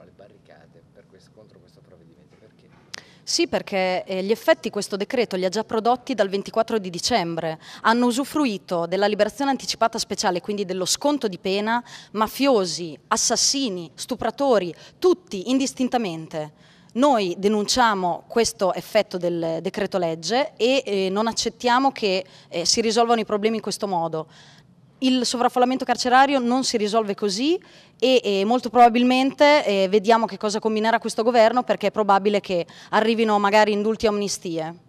usciranno alle barricate questo, contro questo provvedimento, perché? Sì, perché eh, gli effetti questo decreto li ha già prodotti dal 24 di dicembre, hanno usufruito della liberazione anticipata speciale, quindi dello sconto di pena, mafiosi, assassini, stupratori, tutti indistintamente. Noi denunciamo questo effetto del decreto legge e eh, non accettiamo che eh, si risolvano i problemi in questo modo il sovraffollamento carcerario non si risolve così e, e molto probabilmente eh, vediamo che cosa combinerà questo governo perché è probabile che arrivino magari indulti e amnistie.